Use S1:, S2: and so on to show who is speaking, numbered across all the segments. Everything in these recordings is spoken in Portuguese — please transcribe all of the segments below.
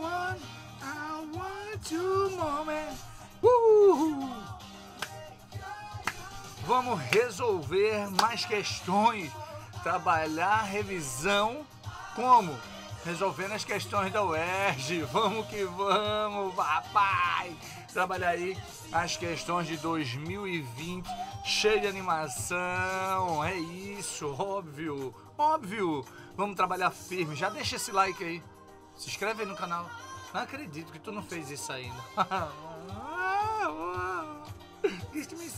S1: one, I want you, moment. Uhul. Vamos resolver mais questões, trabalhar revisão como? Resolvendo as questões da UERJ. Vamos que vamos, papai! Trabalhar aí as questões de 2020, cheio de animação. É isso, óbvio, óbvio. Vamos trabalhar firme. Já deixa esse like aí. Se inscreve aí no canal. Não acredito que tu não fez isso ainda. Isso me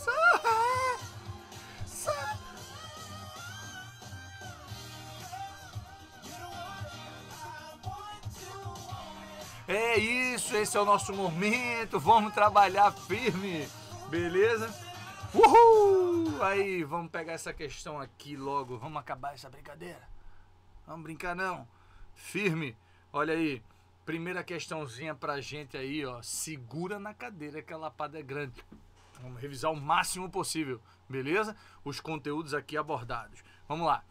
S1: É isso, esse é o nosso momento. Vamos trabalhar firme, beleza? Uhul! Aí, vamos pegar essa questão aqui logo. Vamos acabar essa brincadeira. Vamos brincar não. Firme. Olha aí, primeira questãozinha pra gente aí, ó. Segura na cadeira que a lapada é grande. Vamos revisar o máximo possível, beleza? Os conteúdos aqui abordados. Vamos lá.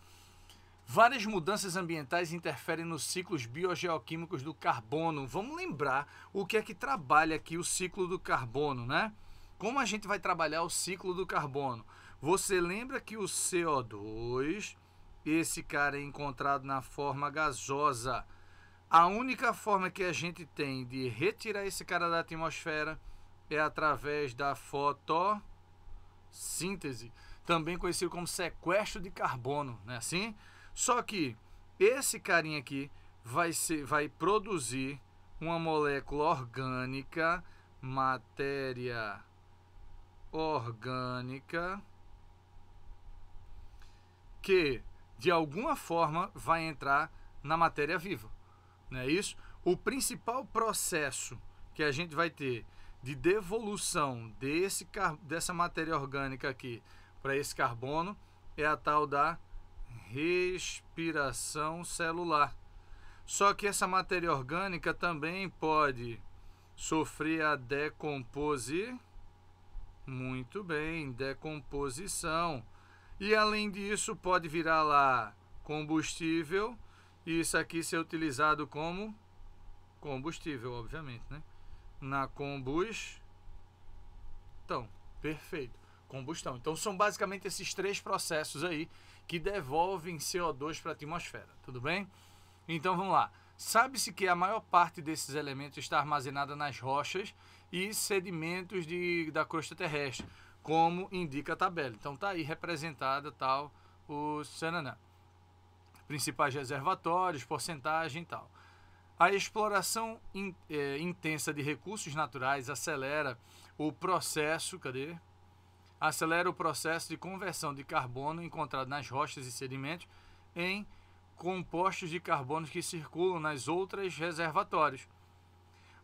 S1: Várias mudanças ambientais interferem nos ciclos biogeoquímicos do carbono. Vamos lembrar o que é que trabalha aqui o ciclo do carbono, né? Como a gente vai trabalhar o ciclo do carbono? Você lembra que o CO2, esse cara é encontrado na forma gasosa, a única forma que a gente tem de retirar esse cara da atmosfera é através da fotossíntese, também conhecido como sequestro de carbono, né? Assim? Só que esse carinha aqui vai ser vai produzir uma molécula orgânica, matéria orgânica que de alguma forma vai entrar na matéria viva não é isso? O principal processo que a gente vai ter de devolução desse, dessa matéria orgânica aqui para esse carbono é a tal da respiração celular. Só que essa matéria orgânica também pode sofrer a decomposição. Muito bem, decomposição. E além disso, pode virar lá combustível e isso aqui ser utilizado como combustível, obviamente, né? Na combustão. Perfeito. Combustão. Então são basicamente esses três processos aí que devolvem CO2 para a atmosfera, tudo bem? Então vamos lá. Sabe-se que a maior parte desses elementos está armazenada nas rochas e sedimentos de, da crosta terrestre, como indica a tabela. Então tá aí representada tal o sananã principais reservatórios, porcentagem e tal. A exploração in, é, intensa de recursos naturais acelera o processo, cadê? Acelera o processo de conversão de carbono encontrado nas rochas e sedimentos em compostos de carbono que circulam nas outras reservatórios.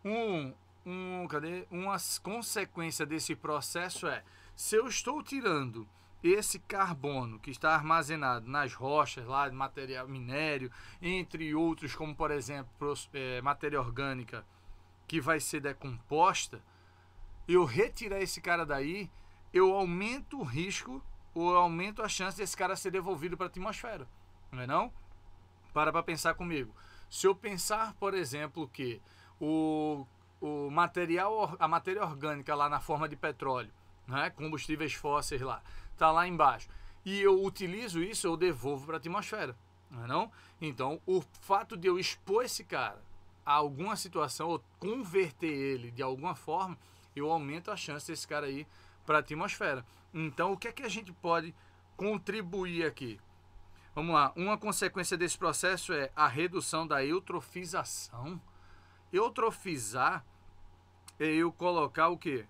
S1: Um, um, cadê? Uma consequência desse processo é, se eu estou tirando esse carbono que está armazenado nas rochas lá de material minério, entre outros, como por exemplo é, matéria orgânica que vai ser decomposta, eu retirar esse cara daí, eu aumento o risco ou aumento a chance desse cara ser devolvido para a atmosfera, não é não? Para para pensar comigo. Se eu pensar, por exemplo, que o, o material, a matéria orgânica lá na forma de petróleo, né, combustíveis fósseis lá, está lá embaixo, e eu utilizo isso, eu devolvo para a atmosfera. Não, é não Então, o fato de eu expor esse cara a alguma situação, ou converter ele de alguma forma, eu aumento a chance desse cara aí para a atmosfera. Então, o que é que a gente pode contribuir aqui? Vamos lá, uma consequência desse processo é a redução da eutrofização. Eutrofizar é eu colocar o quê?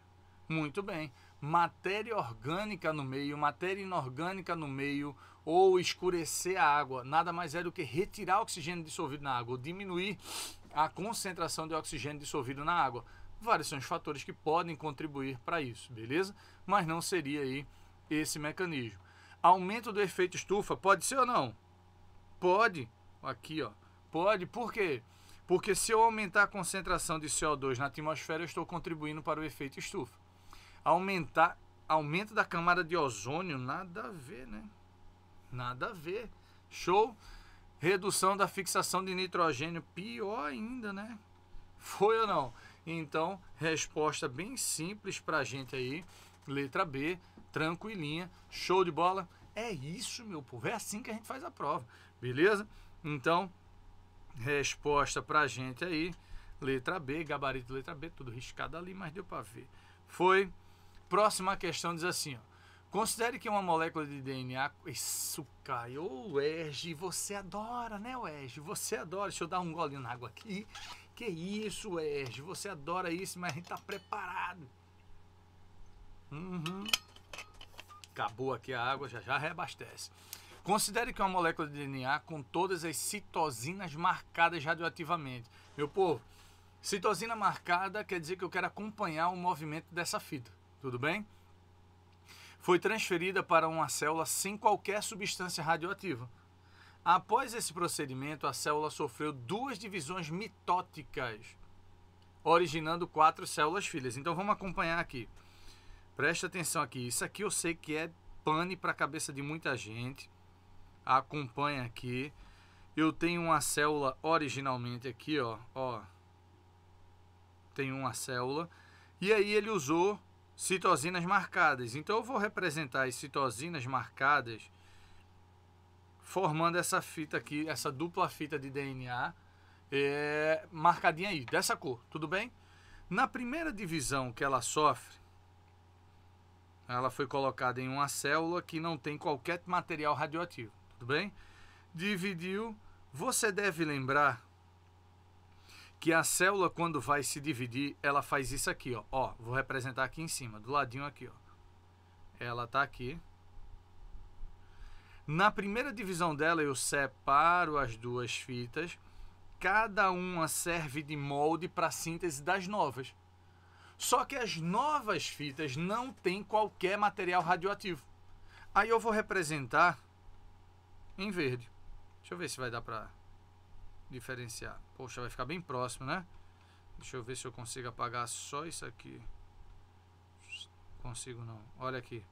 S1: Muito bem matéria orgânica no meio, matéria inorgânica no meio, ou escurecer a água, nada mais é do que retirar oxigênio dissolvido na água, ou diminuir a concentração de oxigênio dissolvido na água. Vários são os fatores que podem contribuir para isso, beleza? Mas não seria aí esse mecanismo. Aumento do efeito estufa, pode ser ou não? Pode. Aqui, ó. Pode, por quê? Porque se eu aumentar a concentração de CO2 na atmosfera, eu estou contribuindo para o efeito estufa aumentar aumento da camada de ozônio, nada a ver, né? Nada a ver. Show. Redução da fixação de nitrogênio, pior ainda, né? Foi ou não? Então, resposta bem simples pra gente aí. Letra B, tranquilinha, show de bola. É isso, meu povo. É assim que a gente faz a prova, beleza? Então, resposta pra gente aí. Letra B, gabarito letra B, tudo riscado ali, mas deu para ver. Foi Próxima questão diz assim: ó, considere que uma molécula de DNA. Isso caiu, Ô, Erge, você adora, né, Erge? Você adora. Deixa eu dar um golinho na água aqui. Que isso, Erge? Você adora isso, mas a gente tá preparado. Uhum. Acabou aqui a água, já já reabastece. Considere que uma molécula de DNA com todas as citosinas marcadas radioativamente. Meu povo, citosina marcada quer dizer que eu quero acompanhar o movimento dessa fita. Tudo bem? Foi transferida para uma célula sem qualquer substância radioativa. Após esse procedimento, a célula sofreu duas divisões mitóticas, originando quatro células filhas. Então vamos acompanhar aqui. Preste atenção aqui. Isso aqui eu sei que é pane para a cabeça de muita gente. Acompanha aqui. Eu tenho uma célula originalmente aqui, ó, ó. Tem uma célula. E aí ele usou citosinas marcadas. Então eu vou representar as citosinas marcadas formando essa fita aqui, essa dupla fita de DNA é, marcadinha aí, dessa cor, tudo bem? Na primeira divisão que ela sofre, ela foi colocada em uma célula que não tem qualquer material radioativo, tudo bem? Dividiu, você deve lembrar que a célula quando vai se dividir, ela faz isso aqui, ó. ó. vou representar aqui em cima, do ladinho aqui, ó. Ela tá aqui. Na primeira divisão dela, eu separo as duas fitas. Cada uma serve de molde para síntese das novas. Só que as novas fitas não têm qualquer material radioativo. Aí eu vou representar em verde. Deixa eu ver se vai dar para diferenciar. Poxa, vai ficar bem próximo, né? Deixa eu ver se eu consigo apagar só isso aqui. Consigo não. Olha aqui.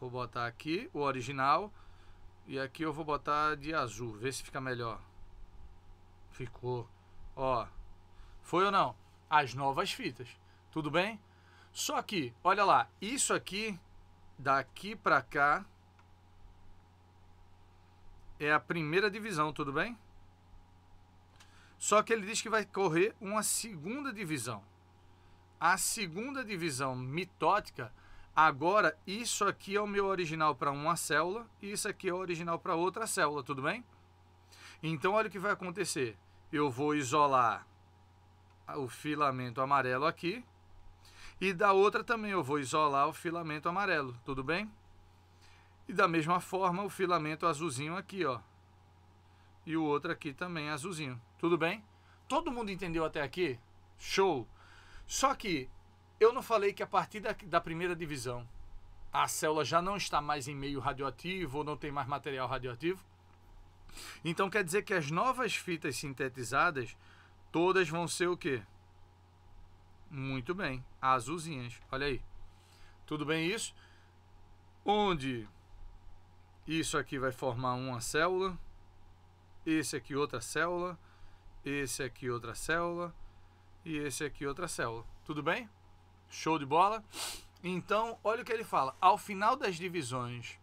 S1: Vou botar aqui o original. E aqui eu vou botar de azul. Ver se fica melhor. Ficou. Ó. Foi ou não? As novas fitas. Tudo bem? Só que, olha lá. Isso aqui, daqui pra cá, é a primeira divisão, tudo bem? Só que ele diz que vai correr uma segunda divisão. A segunda divisão mitótica, agora isso aqui é o meu original para uma célula e isso aqui é o original para outra célula, tudo bem? Então olha o que vai acontecer. Eu vou isolar o filamento amarelo aqui e da outra também eu vou isolar o filamento amarelo, tudo bem? E da mesma forma o filamento azulzinho aqui, ó, e o outro aqui também azulzinho. Tudo bem? Todo mundo entendeu até aqui? Show! Só que eu não falei que a partir da, da primeira divisão a célula já não está mais em meio radioativo ou não tem mais material radioativo. Então quer dizer que as novas fitas sintetizadas todas vão ser o quê? Muito bem, azulzinhas. Olha aí. Tudo bem isso? Onde isso aqui vai formar uma célula, esse aqui outra célula, esse aqui outra célula e esse aqui outra célula. Tudo bem? Show de bola? Então, olha o que ele fala. Ao final das divisões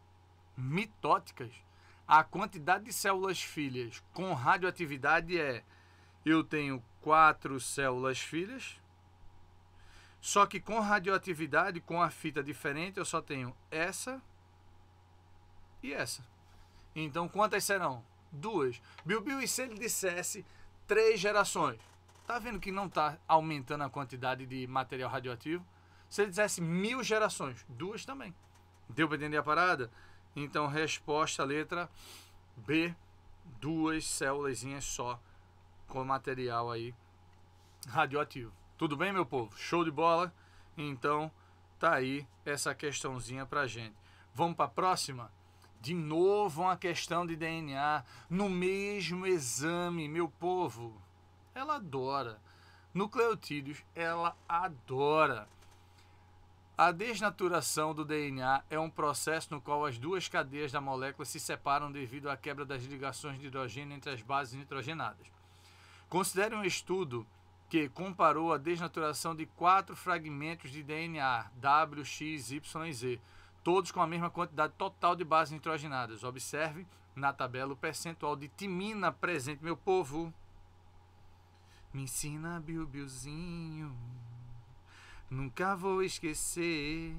S1: mitóticas, a quantidade de células filhas com radioatividade é: eu tenho quatro células filhas, só que com radioatividade, com a fita diferente, eu só tenho essa e essa. Então, quantas serão? Duas. Bilbil e se ele dissesse três gerações? Tá vendo que não tá aumentando a quantidade de material radioativo? Se ele dissesse mil gerações, duas também. Deu para entender a parada? Então, resposta, letra B, duas células só com material aí radioativo. Tudo bem, meu povo? Show de bola? Então, tá aí essa questãozinha pra gente. Vamos para a próxima? De novo, uma questão de DNA. No mesmo exame, meu povo, ela adora. Nucleotídeos, ela adora. A desnaturação do DNA é um processo no qual as duas cadeias da molécula se separam devido à quebra das ligações de hidrogênio entre as bases nitrogenadas. Considere um estudo que comparou a desnaturação de quatro fragmentos de DNA W, X, Y e Z todos com a mesma quantidade total de bases nitrogenadas. Observe na tabela o percentual de timina presente, meu povo. Me ensina, Bilbilzinho, nunca vou esquecer.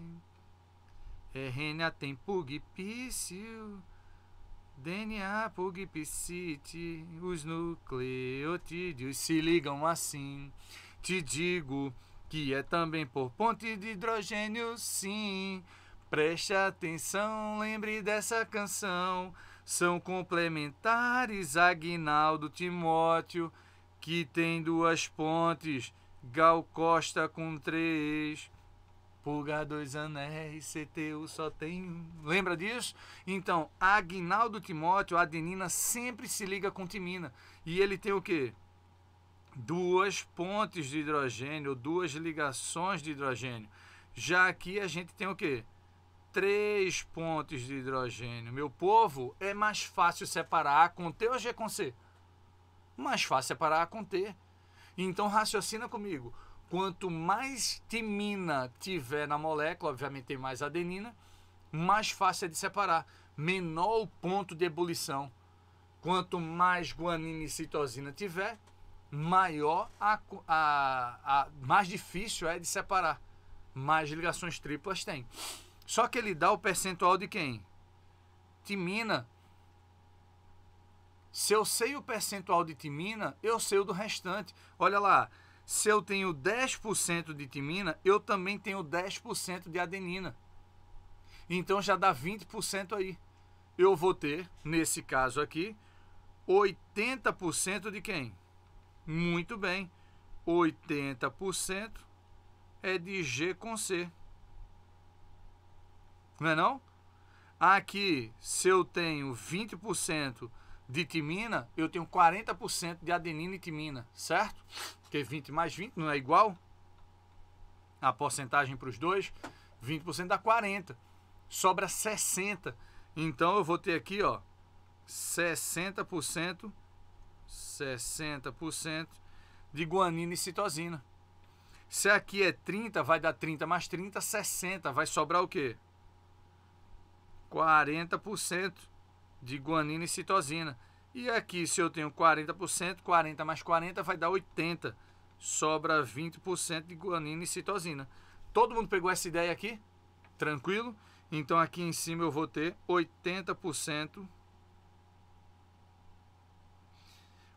S1: É RNA tem pugpício, DNA pugpicite, os nucleotídeos se ligam assim. Te digo que é também por ponte de hidrogênio, sim. Preste atenção, lembre dessa canção. São complementares Aguinaldo Timóteo, que tem duas pontes, Gal Costa com três. Pulga dois anéis, CTU só tem um. Lembra disso? Então, Agnaldo Timóteo, a adenina sempre se liga com timina. E ele tem o quê? Duas pontes de hidrogênio, duas ligações de hidrogênio. Já aqui a gente tem o quê? três pontos de hidrogênio. Meu povo, é mais fácil separar A com T ou G com C? Mais fácil separar A com T. Então raciocina comigo. Quanto mais timina tiver na molécula, obviamente tem mais adenina, mais fácil é de separar. Menor o ponto de ebulição. Quanto mais guanina e citosina tiver, maior a, a, a mais difícil é de separar. Mais ligações triplas tem. Só que ele dá o percentual de quem? Timina. Se eu sei o percentual de timina, eu sei o do restante. Olha lá, se eu tenho 10% de timina, eu também tenho 10% de adenina. Então já dá 20% aí. Eu vou ter, nesse caso aqui, 80% de quem? Muito bem. 80% é de G com C. Não é não? Aqui, se eu tenho 20% de timina, eu tenho 40% de adenina e timina, certo? Porque 20 mais 20 não é igual a porcentagem para os dois. 20% dá 40. Sobra 60. Então eu vou ter aqui, ó, 60%, 60% de guanina e citosina. Se aqui é 30, vai dar 30 mais 30, 60. Vai sobrar o quê? 40% de guanina e citosina. E aqui, se eu tenho 40%, 40 mais 40 vai dar 80. Sobra 20% de guanina e citosina. Todo mundo pegou essa ideia aqui? Tranquilo? Então aqui em cima eu vou ter 80%.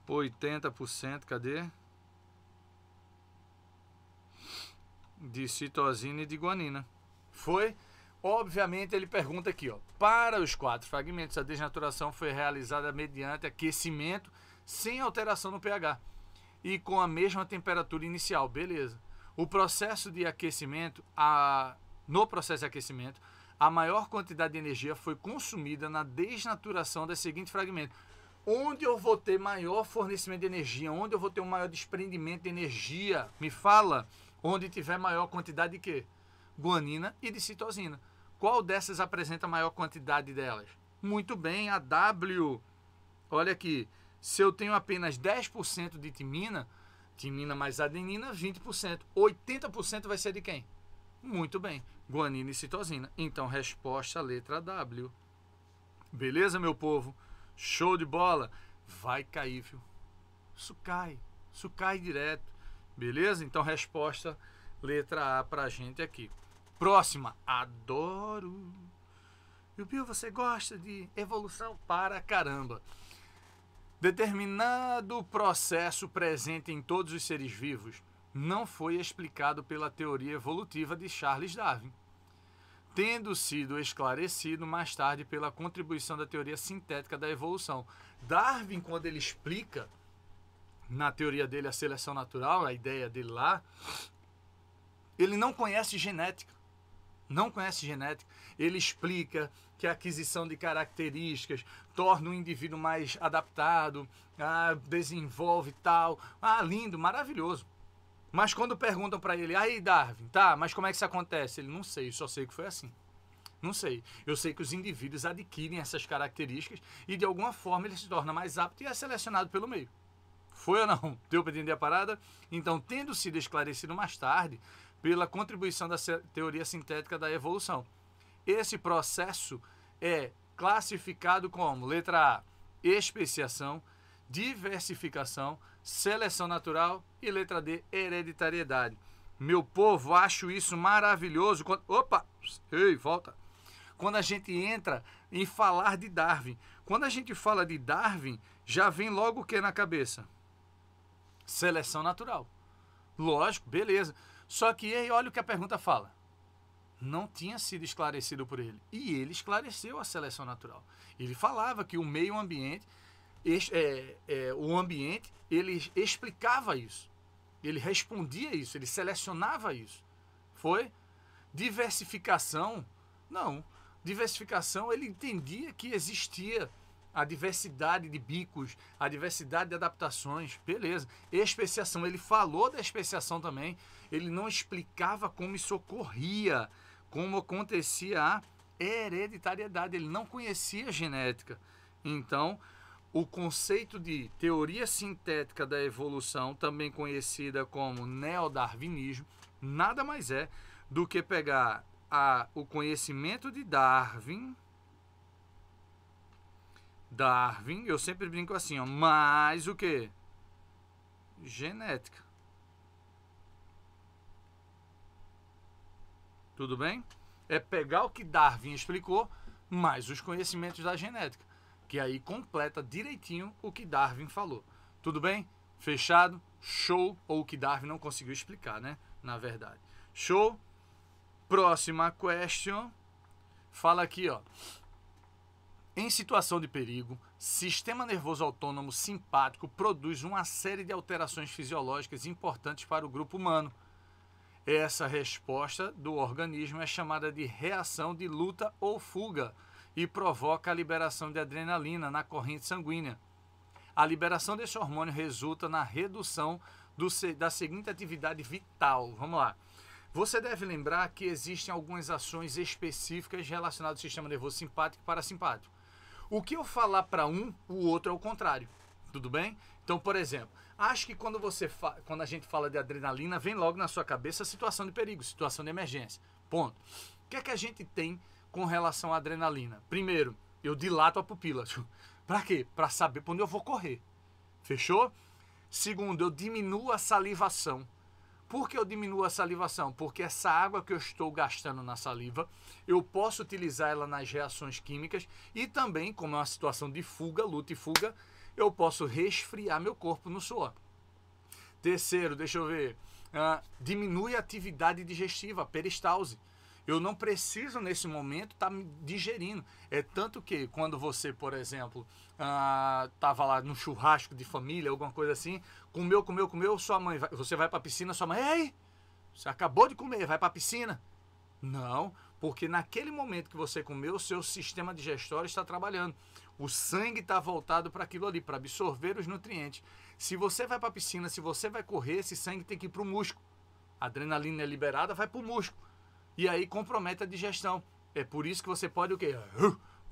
S1: 80%, cadê? De citosina e de guanina. Foi? Obviamente, ele pergunta aqui, ó, para os quatro fragmentos, a desnaturação foi realizada mediante aquecimento sem alteração no pH e com a mesma temperatura inicial, beleza. O processo de aquecimento, a, no processo de aquecimento, a maior quantidade de energia foi consumida na desnaturação dos seguintes fragmentos. Onde eu vou ter maior fornecimento de energia? Onde eu vou ter um maior desprendimento de energia? Me fala onde tiver maior quantidade de quê? Guanina e de citosina. Qual dessas apresenta maior quantidade delas? Muito bem, a W. Olha aqui, se eu tenho apenas 10% de timina, timina mais adenina, 20%. 80% vai ser de quem? Muito bem, guanina e citosina. Então, resposta letra W. Beleza, meu povo? Show de bola. Vai cair, viu? Isso cai, isso cai direto. Beleza? Então, resposta letra A para a gente aqui. Próxima. Adoro. E o Bill, você gosta de evolução para caramba. Determinado processo presente em todos os seres vivos não foi explicado pela teoria evolutiva de Charles Darwin, tendo sido esclarecido mais tarde pela contribuição da teoria sintética da evolução. Darwin, quando ele explica na teoria dele a seleção natural, a ideia dele lá, ele não conhece genética não conhece genética, ele explica que a aquisição de características torna o indivíduo mais adaptado, ah, desenvolve tal. Ah, lindo, maravilhoso. Mas quando perguntam para ele, aí Darwin, tá, mas como é que isso acontece? Ele, não sei, só sei que foi assim. Não sei. Eu sei que os indivíduos adquirem essas características e de alguma forma ele se torna mais apto e é selecionado pelo meio. Foi ou não? Deu para entender a parada? Então, tendo sido esclarecido mais tarde, pela contribuição da teoria sintética da evolução. Esse processo é classificado como letra A, especiação, diversificação, seleção natural e letra D, hereditariedade. Meu povo, acho isso maravilhoso. Quando... Opa! Ei, volta! Quando a gente entra em falar de Darwin. Quando a gente fala de Darwin, já vem logo o que na cabeça? Seleção natural. Lógico, beleza. Só que aí olha o que a pergunta fala. Não tinha sido esclarecido por ele. E ele esclareceu a seleção natural. Ele falava que o meio ambiente, é, é, o ambiente, ele explicava isso. Ele respondia isso, ele selecionava isso. Foi? Diversificação? Não. Diversificação, ele entendia que existia a diversidade de bicos, a diversidade de adaptações, beleza. Especiação, ele falou da especiação também, ele não explicava como isso ocorria, como acontecia a hereditariedade, ele não conhecia a genética. Então, o conceito de teoria sintética da evolução, também conhecida como neodarwinismo, nada mais é do que pegar a, o conhecimento de Darwin, Darwin, eu sempre brinco assim, ó, mais o que? Genética. Tudo bem? É pegar o que Darwin explicou, mais os conhecimentos da genética, que aí completa direitinho o que Darwin falou. Tudo bem? Fechado? Show? Ou o que Darwin não conseguiu explicar, né? Na verdade. Show? Próxima question. Fala aqui, ó. Em situação de perigo, sistema nervoso autônomo simpático produz uma série de alterações fisiológicas importantes para o grupo humano. Essa resposta do organismo é chamada de reação de luta ou fuga e provoca a liberação de adrenalina na corrente sanguínea. A liberação desse hormônio resulta na redução do, da seguinte atividade vital. Vamos lá. Você deve lembrar que existem algumas ações específicas relacionadas ao sistema nervoso simpático e parasimpático. O que eu falar para um, o outro é o contrário. Tudo bem? Então, por exemplo, acho que quando você quando a gente fala de adrenalina, vem logo na sua cabeça a situação de perigo, situação de emergência. Ponto. O que é que a gente tem com relação à adrenalina? Primeiro, eu dilato a pupila. para quê? Para saber para onde eu vou correr. Fechou? Segundo, eu diminuo a salivação. Por que eu diminuo a salivação? Porque essa água que eu estou gastando na saliva, eu posso utilizar ela nas reações químicas e também, como é uma situação de fuga, luta e fuga, eu posso resfriar meu corpo no suor. Terceiro, deixa eu ver, uh, diminui a atividade digestiva, peristalse. Eu não preciso nesse momento estar tá digerindo. É tanto que quando você, por exemplo, ah, lá no churrasco de família, alguma coisa assim, comeu, comeu, comeu, sua mãe, vai, você vai para a piscina, sua mãe, ei, você acabou de comer, vai para a piscina. Não, porque naquele momento que você comeu, o seu sistema digestório está trabalhando. O sangue está voltado para aquilo ali, para absorver os nutrientes. Se você vai para a piscina, se você vai correr, esse sangue tem que ir para o músculo. A adrenalina é liberada, vai para o músculo. E aí compromete a digestão. É por isso que você pode o quê?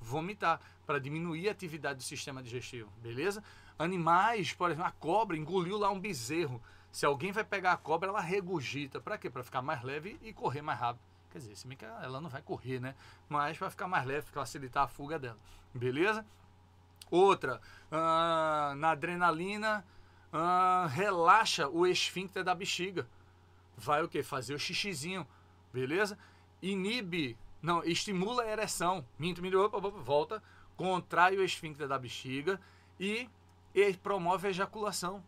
S1: Vomitar, para diminuir a atividade do sistema digestivo, beleza? Animais, por exemplo, a cobra engoliu lá um bezerro. Se alguém vai pegar a cobra, ela regurgita. Para quê? Para ficar mais leve e correr mais rápido. Quer dizer, se bem que ela não vai correr, né? Mas para ficar mais leve, facilitar a fuga dela. Beleza? Outra, ah, na adrenalina, ah, relaxa o esfíncter da bexiga. Vai o que? Fazer o xixizinho beleza? Inibe, não, estimula a ereção. Minto, minto, opa, opa, volta, contrai o esfíncter da bexiga e, e promove a ejaculação.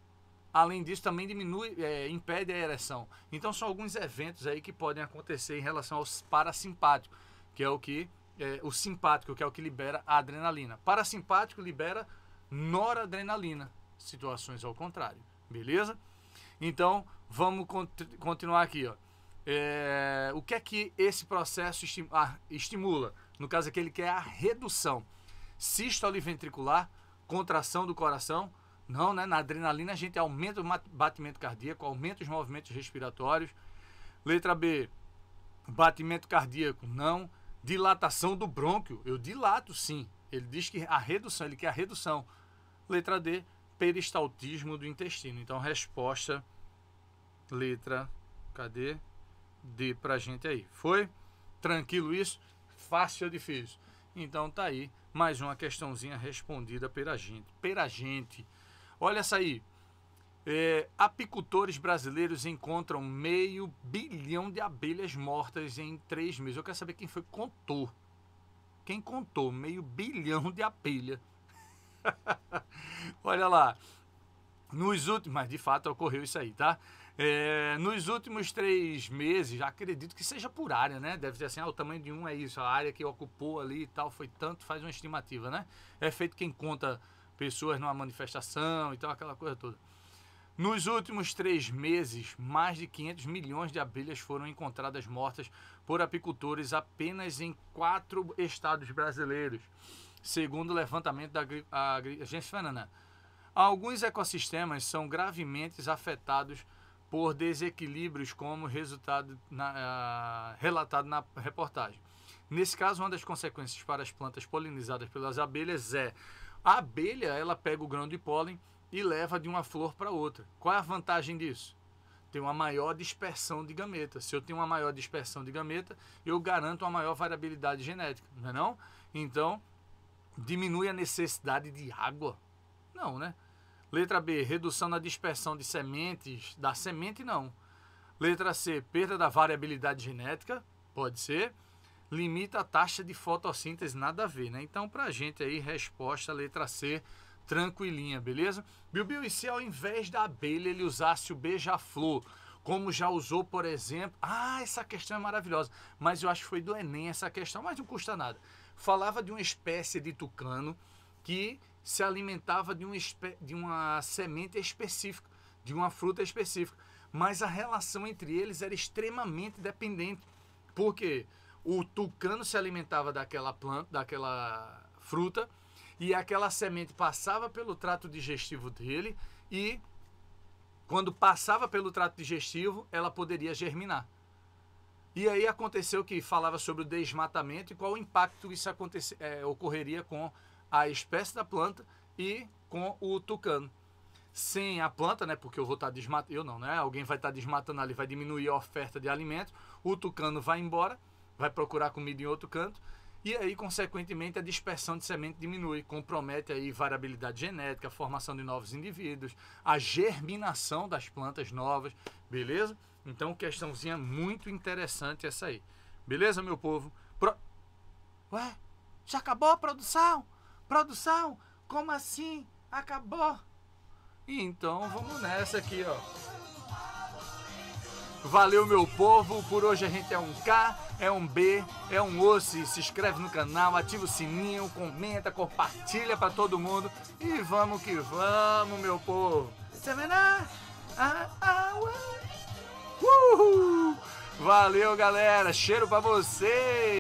S1: Além disso, também diminui, é, impede a ereção. Então, são alguns eventos aí que podem acontecer em relação aos parasimpáticos, que é o que é, o simpático, que é o que libera a adrenalina. Parasimpático libera noradrenalina. Situações ao contrário, beleza? Então, vamos cont continuar aqui, ó. É, o que é que esse processo ah, estimula? No caso aqui, ele quer a redução. Sístole ventricular, contração do coração. Não, né? Na adrenalina a gente aumenta o batimento cardíaco, aumenta os movimentos respiratórios. Letra B, batimento cardíaco. Não. Dilatação do brônquio. Eu dilato, sim. Ele diz que a redução, ele quer a redução. Letra D, peristaltismo do intestino. Então, resposta, letra, cadê? dê pra gente aí. Foi? Tranquilo isso? Fácil ou difícil? Então tá aí mais uma questãozinha respondida pela gente. Pela gente. Olha essa aí. É, apicultores brasileiros encontram meio bilhão de abelhas mortas em três meses. Eu quero saber quem foi que contou. Quem contou meio bilhão de abelha? Olha lá. Nos últimos, mas de fato ocorreu isso aí, tá? É, nos últimos três meses, acredito que seja por área, né? Deve ser assim, ah, o tamanho de um é isso, a área que ocupou ali e tal foi tanto, faz uma estimativa, né? É feito quem conta pessoas numa manifestação e tal, aquela coisa toda. Nos últimos três meses, mais de 500 milhões de abelhas foram encontradas mortas por apicultores apenas em quatro estados brasileiros, segundo o levantamento da Agência Fernanda. Alguns ecossistemas são gravemente afetados por desequilíbrios, como resultado na, uh, relatado na reportagem. Nesse caso, uma das consequências para as plantas polinizadas pelas abelhas é a abelha ela pega o grão de pólen e leva de uma flor para outra. Qual é a vantagem disso? Tem uma maior dispersão de gameta. Se eu tenho uma maior dispersão de gameta, eu garanto uma maior variabilidade genética, não é não? Então, diminui a necessidade de água? Não, né? Letra B, redução na dispersão de sementes, da semente não. Letra C, perda da variabilidade genética, pode ser. Limita a taxa de fotossíntese, nada a ver, né? Então, pra gente aí, resposta letra C, tranquilinha, beleza? Bilbil, e se ao invés da abelha ele usasse o beija-flor, como já usou, por exemplo... Ah, essa questão é maravilhosa, mas eu acho que foi do Enem essa questão, mas não custa nada. Falava de uma espécie de tucano que se alimentava de, um, de uma semente específica, de uma fruta específica. Mas a relação entre eles era extremamente dependente, porque o tucano se alimentava daquela planta, daquela fruta, e aquela semente passava pelo trato digestivo dele e quando passava pelo trato digestivo, ela poderia germinar. E aí aconteceu que falava sobre o desmatamento e qual o impacto isso é, ocorreria com a espécie da planta e com o tucano. Sem a planta, né, porque eu vou estar tá desmatando, eu não, né? Alguém vai estar tá desmatando ali, vai diminuir a oferta de alimento, o tucano vai embora, vai procurar comida em outro canto, e aí, consequentemente, a dispersão de semente diminui, compromete aí variabilidade genética, a formação de novos indivíduos, a germinação das plantas novas, beleza? Então, questãozinha muito interessante essa aí. Beleza, meu povo? Pro... Ué, já acabou a produção? Produção, como assim? Acabou? Então vamos nessa aqui, ó. Valeu, meu povo. Por hoje a gente é um K, é um B, é um Osse. Se inscreve no canal, ativa o sininho, comenta, compartilha para todo mundo. E vamos que vamos, meu povo. Semana! Ah, ah, Uhul! Valeu, galera. Cheiro para vocês.